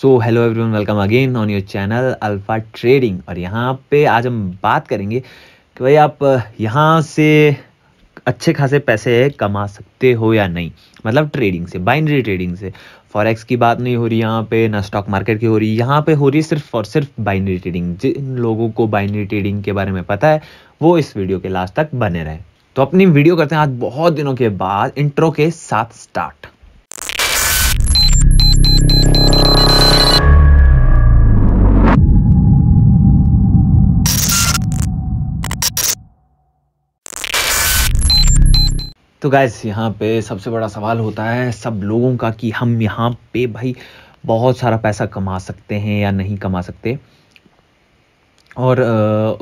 So hello everyone welcome again on your channel Alpha Trading और यहाँ पे आज हम बात करेंगे कि भाई आप यहाँ से अच्छे खासे पैसे कमा सकते हो या नहीं मतलब ट्रेडिंग से बाइनरी ट्रेडिंग से फॉरेक्स की बात नहीं हो रही यहाँ पे ना स्टॉक मार्केट की हो रही यहाँ पे हो रही सिर्फ और सिर्फ बाइनरी ट्रेडिंग जिन लोगों को बाइनरी ट्रेडिंग के बारे में पता है वो इस वीडियो के लास्ट तक बने रहे तो अपनी वीडियो करते हैं आज बहुत दिनों के बाद इंट्रो के साथ स्टार्ट तो गैस यहाँ पे सबसे बड़ा सवाल होता है सब लोगों का कि हम यहाँ पे भाई बहुत सारा पैसा कमा सकते हैं या नहीं कमा सकते और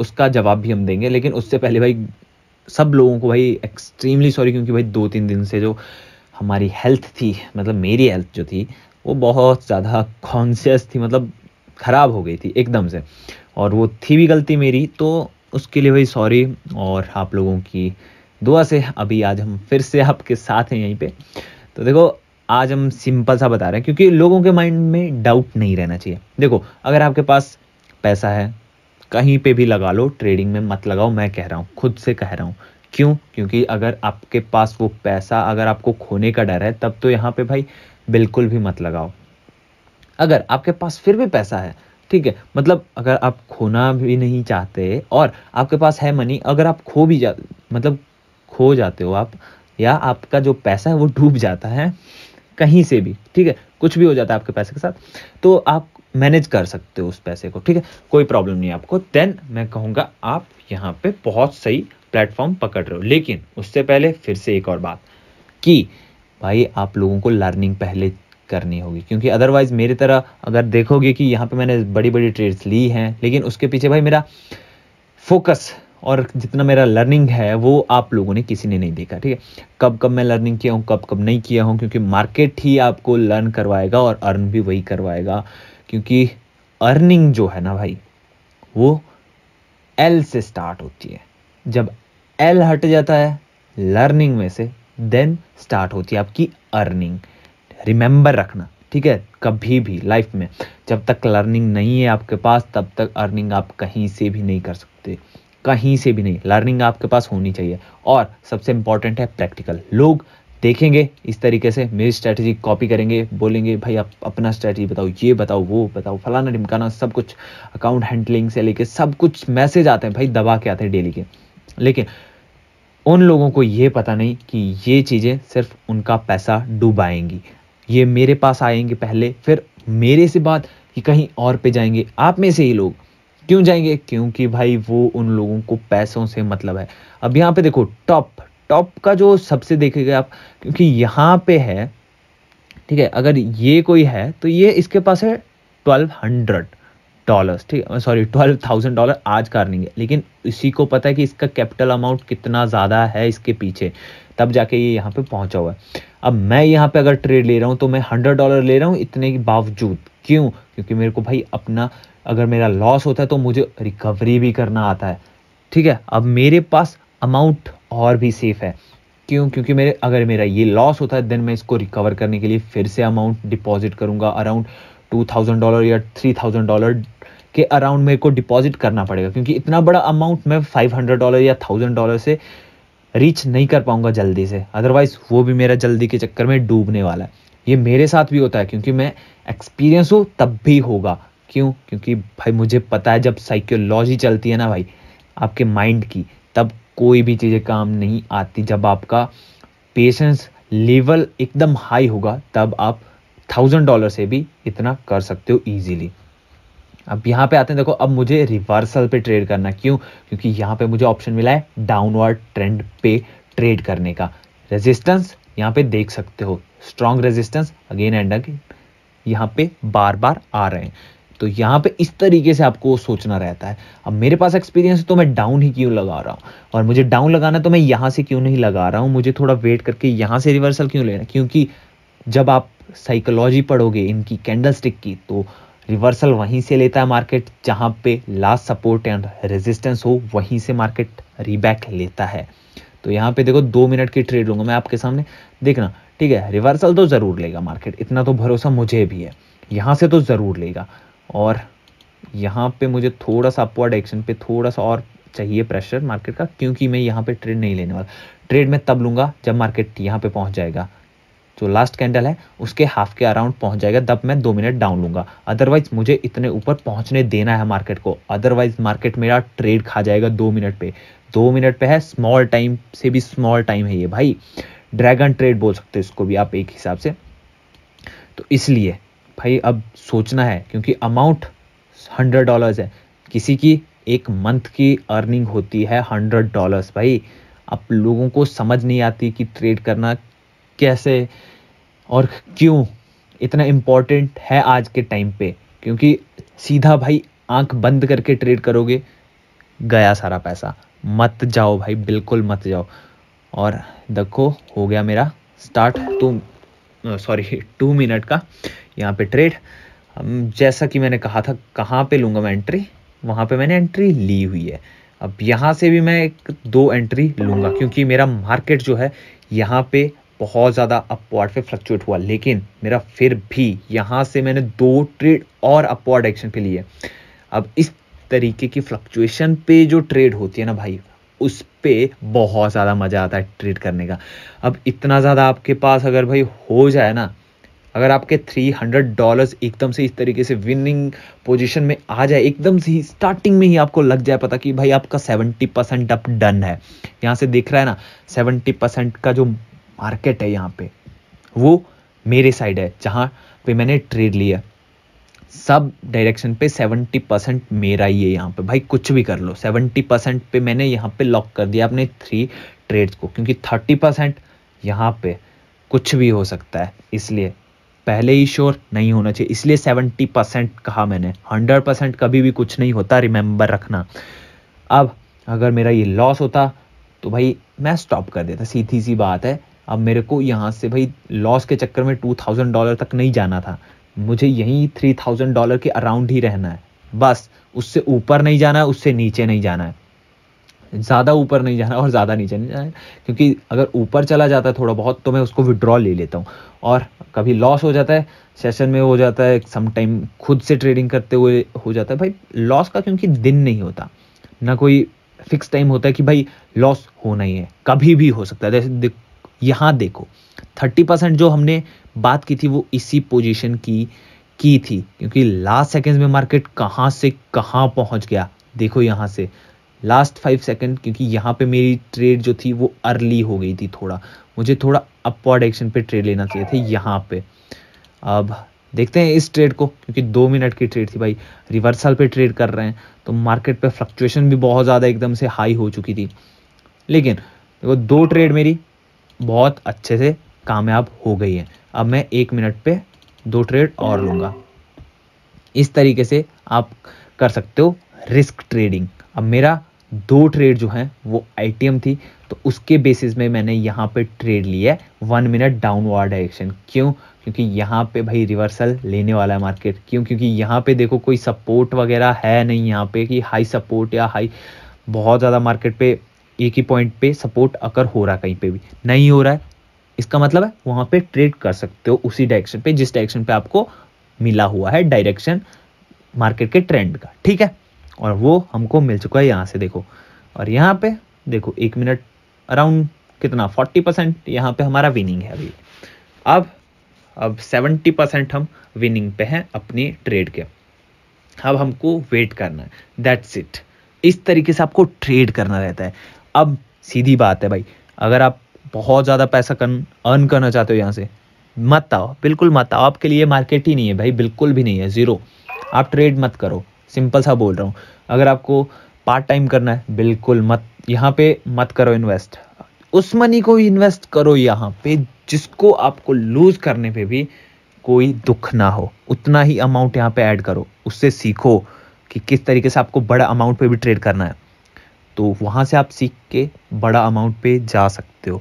उसका जवाब भी हम देंगे लेकिन उससे पहले भाई सब लोगों को भाई एक्सट्रीमली सॉरी क्योंकि भाई दो तीन दिन से जो हमारी हेल्थ थी मतलब मेरी हेल्थ जो थी वो बहुत ज़्यादा कॉन्शियस थी मतलब ख़राब हो गई थी एकदम से और वो थी भी गलती मेरी तो उसके लिए भाई सॉरी और आप लोगों की दुआ से अभी आज हम फिर से आपके साथ हैं यहीं पे तो देखो आज हम सिंपल सा बता रहे हैं क्योंकि लोगों के माइंड में डाउट नहीं रहना चाहिए देखो अगर आपके पास पैसा है कहीं पे भी लगा लो ट्रेडिंग में मत लगाओ मैं कह रहा हूँ खुद से कह रहा हूँ क्यों क्योंकि अगर आपके पास वो पैसा अगर आपको खोने का डर है तब तो यहाँ पे भाई बिल्कुल भी मत लगाओ अगर आपके पास फिर भी पैसा है ठीक है मतलब अगर आप खोना भी नहीं चाहते और आपके पास है मनी अगर आप खो भी जा मतलब खो जाते हो आप या आपका जो पैसा है वो डूब जाता है कहीं से भी ठीक है कुछ भी हो जाता है आपके पैसे के साथ तो आप मैनेज कर सकते हो उस पैसे को ठीक है कोई प्रॉब्लम नहीं आपको देन मैं कहूँगा आप यहाँ पे बहुत सही प्लेटफॉर्म पकड़ रहे हो लेकिन उससे पहले फिर से एक और बात कि भाई आप लोगों को लर्निंग पहले करनी होगी क्योंकि अदरवाइज़ मेरी तरह अगर देखोगे कि यहाँ पे मैंने बड़ी बड़ी ट्रेड्स ली हैं लेकिन उसके पीछे भाई मेरा फोकस और जितना मेरा लर्निंग है वो आप लोगों ने किसी ने नहीं देखा ठीक है कब कब मैं लर्निंग किया हूँ कब कब नहीं किया हूँ क्योंकि मार्केट ही आपको लर्न करवाएगा और अर्न भी वही करवाएगा क्योंकि अर्निंग जो है ना भाई वो एल से स्टार्ट होती है जब एल हट जाता है लर्निंग में से देन स्टार्ट होती है आपकी अर्निंग रिमेंबर रखना ठीक है कभी भी लाइफ में जब तक लर्निंग नहीं है आपके पास तब तक अर्निंग आप कहीं से भी नहीं कर सकते कहीं से भी नहीं लर्निंग आपके पास होनी चाहिए और सबसे इंपॉर्टेंट है प्रैक्टिकल लोग देखेंगे इस तरीके से मेरी स्ट्रैटेजी कॉपी करेंगे बोलेंगे भाई आप अपना स्ट्रैटेजी बताओ ये बताओ वो बताओ फलाना ढिमकाना सब कुछ अकाउंट हैंडलिंग से लेके सब कुछ मैसेज आते हैं भाई दबा के आते हैं डेली के लेकिन उन लोगों को ये पता नहीं कि ये चीज़ें सिर्फ उनका पैसा डूबाएंगी ये मेरे पास आएंगे पहले फिर मेरे से बात कि कहीं और पे जाएंगे आप में से ही लोग क्यों जाएंगे क्योंकि भाई वो उन लोगों को पैसों से मतलब है अब यहाँ पे देखो टॉप टॉप का जो सबसे देखेगा आप क्योंकि यहाँ पे है ठीक है अगर ये कोई है तो ये इसके पास है ट्वेल्व हंड्रेड डॉलर्स ठीक है सॉरी ट्वेल्व थाउजेंड डॉलर आज का अर्निंग है लेकिन इसी को पता है कि इसका कैपिटल अमाउंट कितना ज़्यादा है इसके पीछे तब जाके ये यहाँ पे पहुँचा हुआ है अब मैं यहाँ पे अगर ट्रेड ले रहा हूँ तो मैं हंड्रेड डॉलर ले रहा हूँ इतने के बावजूद क्यों क्योंकि मेरे को भाई अपना अगर मेरा लॉस होता है तो मुझे रिकवरी भी करना आता है ठीक है अब मेरे पास अमाउंट और भी सेफ है क्यों क्योंकि मेरे अगर मेरा ये लॉस होता है देन मैं इसको रिकवर करने के लिए फिर से अमाउंट डिपॉजिट करूँगा अराउंड टू थाउजेंड डॉलर या थ्री थाउजेंड डॉलर के अराउंड मेरे को डिपॉजिट करना पड़ेगा क्योंकि इतना बड़ा अमाउंट मैं फाइव हंड्रेड डॉलर या थाउजेंड डॉलर से रीच नहीं कर पाऊंगा जल्दी से अदरवाइज़ वो भी मेरा जल्दी के चक्कर में डूबने वाला है ये मेरे साथ भी होता है क्योंकि मैं एक्सपीरियंस हूँ तब भी होगा क्यों क्योंकि भाई मुझे पता है जब साइकोलॉजी चलती है ना भाई आपके माइंड की तब कोई भी चीज़ें काम नहीं आती जब आपका पेशेंस लेवल एकदम हाई होगा तब आप थाउजेंड डॉलर से भी इतना कर सकते हो ईजीली अब यहाँ पे आते हैं देखो अब मुझे रिवर्सल पे ट्रेड करना क्यों क्योंकि यहाँ पे मुझे ऑप्शन मिला है डाउनवर्ड ट्रेंड पे ट्रेड करने का रेजिस्टेंस यहाँ पे देख सकते हो strong resistance again and again यहाँ पे बार बार आ रहे हैं तो यहाँ पे इस तरीके से आपको सोचना रहता है अब मेरे पास एक्सपीरियंस है तो मैं डाउन ही क्यों लगा रहा हूँ और मुझे डाउन लगाना तो मैं यहाँ से क्यों नहीं लगा रहा हूँ मुझे थोड़ा वेट करके यहाँ से रिवर्सल क्यों लेना क्योंकि जब आप साइकोलॉजी पढ़ोगे इनकी कैंडल स्टिक की तो रिवर्सल वहीं से लेता है मार्केट जहाँ पे लास्ट सपोर्ट एंड रेजिस्टेंस हो वहीं से मार्केट रीबैक लेता है तो यहाँ पे देखो दो मिनट की ट्रेड लूंगा मैं आपके सामने देखना ठीक है रिवर्सल तो ज़रूर लेगा मार्केट इतना तो भरोसा मुझे भी है यहाँ से तो ज़रूर लेगा और यहाँ पे मुझे थोड़ा सा अपवर्ड एक्शन पे थोड़ा सा और चाहिए प्रेशर मार्केट का क्योंकि मैं यहाँ पे ट्रेड नहीं लेने वाला ट्रेड मैं तब लूंगा जब मार्केट यहाँ पे पहुँच जाएगा जो लास्ट कैंडल है उसके हाफ के अराउंड पहुँच जाएगा तब मैं दो मिनट डाउन लूंगा अदरवाइज मुझे इतने ऊपर पहुँचने देना है मार्केट को अदरवाइज मार्केट मेरा ट्रेड खा जाएगा दो मिनट पे दो मिनट पे है स्मॉल टाइम से भी स्मॉल टाइम है ये भाई ड्रैगन ट्रेड बोल सकते हो इसको भी आप एक हिसाब से तो इसलिए भाई अब सोचना है क्योंकि अमाउंट हंड्रेड डॉलर्स है किसी की एक मंथ की अर्निंग होती है हंड्रेड डॉलर्स भाई आप लोगों को समझ नहीं आती कि ट्रेड करना कैसे और क्यों इतना इम्पॉर्टेंट है आज के टाइम पे क्योंकि सीधा भाई आंख बंद करके ट्रेड करोगे गया सारा पैसा मत जाओ भाई बिल्कुल मत जाओ और देखो हो गया मेरा start two sorry two minute का यहाँ पे ट्रेड जैसा कि मैंने कहा था कहाँ पे लूँगा मैं एंट्री वहाँ पे मैंने एंट्री ली हुई है अब यहाँ से भी मैं एक दो एंट्री लूँगा क्योंकि मेरा मार्केट जो है यहाँ पे बहुत ज़्यादा अपवर्ड पे फ्लक्चुएट हुआ लेकिन मेरा फिर भी यहाँ से मैंने दो ट्रेड और अपवर्ड एक्शन पे लिए अब इस तरीके की फ्लक्चुएशन पे जो ट्रेड होती है ना भाई उस पर बहुत ज़्यादा मज़ा आता है ट्रेड करने का अब इतना ज़्यादा आपके पास अगर भाई हो जाए ना अगर आपके थ्री हंड्रेड डॉलर्स एकदम से इस तरीके से विनिंग पोजीशन में आ जाए एकदम से ही स्टार्टिंग में ही आपको लग जाए पता कि भाई आपका सेवेंटी परसेंट अप डन है यहाँ से देख रहा है ना 70 परसेंट का जो मार्केट है यहाँ पे वो मेरे साइड है जहाँ पे मैंने ट्रेड लिया सब डायरेक्शन पे 70 परसेंट मेरा ही है यहाँ पे भाई कुछ भी कर लो 70 परसेंट पे मैंने यहाँ पे लॉक कर दिया अपने थ्री ट्रेड्स को क्योंकि 30 परसेंट यहाँ पे कुछ भी हो सकता है इसलिए पहले ही श्योर नहीं होना चाहिए इसलिए 70 परसेंट कहा मैंने 100 परसेंट कभी भी कुछ नहीं होता रिमेंबर रखना अब अगर मेरा ये लॉस होता तो भाई मैं स्टॉप कर देता सीधी सी बात है अब मेरे को यहाँ से भाई लॉस के चक्कर में टू थाउजेंड डॉलर तक नहीं जाना था मुझे यहीं थ्री थाउजेंड डॉलर के अराउंड ही रहना है बस उससे ऊपर नहीं जाना है उससे नीचे नहीं जाना है ज़्यादा ऊपर नहीं जाना और ज़्यादा नीचे नहीं जाना क्योंकि अगर ऊपर चला जाता है थोड़ा बहुत तो मैं उसको विड्रॉ ले लेता हूँ और कभी लॉस हो जाता है सेशन में हो जाता है समटाइम खुद से ट्रेडिंग करते हुए हो जाता है भाई लॉस का क्योंकि दिन नहीं होता ना कोई फिक्स टाइम होता है कि भाई लॉस होना ही है कभी भी हो सकता है जैसे यहाँ देखो थर्टी परसेंट जो हमने बात की थी वो इसी पोजीशन की की थी क्योंकि लास्ट सेकेंड में मार्केट कहाँ से कहाँ पहुँच गया देखो यहाँ से लास्ट फाइव सेकेंड क्योंकि यहाँ पे मेरी ट्रेड जो थी वो अर्ली हो गई थी थोड़ा मुझे थोड़ा अपवर्ड एक्शन पे ट्रेड लेना चाहिए थे यहाँ पे अब देखते हैं इस ट्रेड को क्योंकि दो मिनट की ट्रेड थी भाई रिवर्सल पे ट्रेड कर रहे हैं तो मार्केट पे फ्लक्चुएशन भी बहुत ज़्यादा एकदम से हाई हो चुकी थी लेकिन देखो दो ट्रेड मेरी बहुत अच्छे से कामयाब हो गई है अब मैं एक मिनट पे दो ट्रेड और लूँगा इस तरीके से आप कर सकते हो रिस्क ट्रेडिंग अब मेरा दो ट्रेड जो है वो आई थी तो उसके बेसिस में मैंने यहाँ पे ट्रेड लिया है वन मिनट डाउनवर्ड डायरेक्शन क्यों क्योंकि यहाँ पे भाई रिवर्सल लेने वाला है मार्केट क्यों क्योंकि यहाँ पे देखो कोई सपोर्ट वगैरह है नहीं यहाँ पे कि हाई सपोर्ट या हाई बहुत ज़्यादा मार्केट पे एक ही पॉइंट पे सपोर्ट अगर हो रहा कहीं पे भी नहीं हो रहा है इसका मतलब है वहां पे ट्रेड कर सकते हो उसी डायरेक्शन पे जिस डायरेक्शन पे आपको मिला हुआ है डायरेक्शन मार्केट के ट्रेंड का ठीक है और वो हमको मिल चुका है यहाँ से देखो और यहाँ पे देखो एक मिनट अराउंड कितना फोर्टी परसेंट यहाँ पे हमारा विनिंग है अभी अब अब सेवेंटी परसेंट हम विनिंग पे हैं अपनी ट्रेड के अब हमको वेट करना है दैट्स इट इस तरीके से आपको ट्रेड करना रहता है अब सीधी बात है भाई अगर आप बहुत ज़्यादा पैसा कन अर्न करना चाहते हो यहाँ से मत आओ बिल्कुल मत आओ आपके लिए मार्केट ही नहीं है भाई बिल्कुल भी नहीं है ज़ीरो आप ट्रेड मत करो सिंपल सा बोल रहा हूँ अगर आपको पार्ट टाइम करना है बिल्कुल मत यहाँ पे मत करो इन्वेस्ट उस मनी को इन्वेस्ट करो यहाँ पे जिसको आपको लूज करने पे भी कोई दुख ना हो उतना ही अमाउंट यहाँ पे ऐड करो उससे सीखो कि किस तरीके से आपको बड़ा अमाउंट पे भी ट्रेड करना है तो वहाँ से आप सीख के बड़ा अमाउंट पे जा सकते हो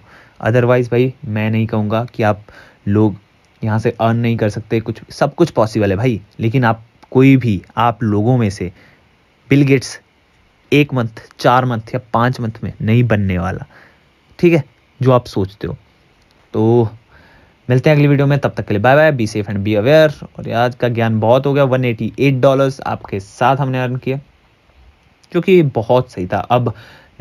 अदरवाइज़ भाई मैं नहीं कहूँगा कि आप लोग यहाँ से अर्न नहीं कर सकते कुछ सब कुछ पॉसिबल है भाई लेकिन आप कोई भी आप लोगों में से बिल गेट्स एक मंथ चार मंथ या पाँच मंथ में नहीं बनने वाला ठीक है जो आप सोचते हो तो मिलते हैं अगली वीडियो में तब तक के लिए bye bye be safe and be aware और आज का ज्ञान बहुत हो गया 188 डॉलर्स आपके साथ हमने अर्न किया जो कि बहुत सही था अब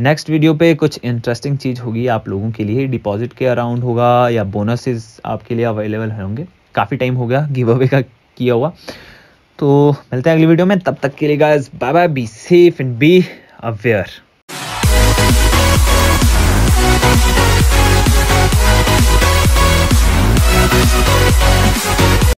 नेक्स्ट वीडियो पे कुछ इंटरेस्टिंग चीज़ होगी आप लोगों के लिए डिपॉजिट के अराउंड होगा या बोनसेस आपके लिए अवेलेबल होंगे काफ़ी टाइम हो गया गिव अवे का किया हुआ तो मिलते हैं अगली वीडियो में तब तक के लिए guys bye bye be safe and be aware We'll be right back.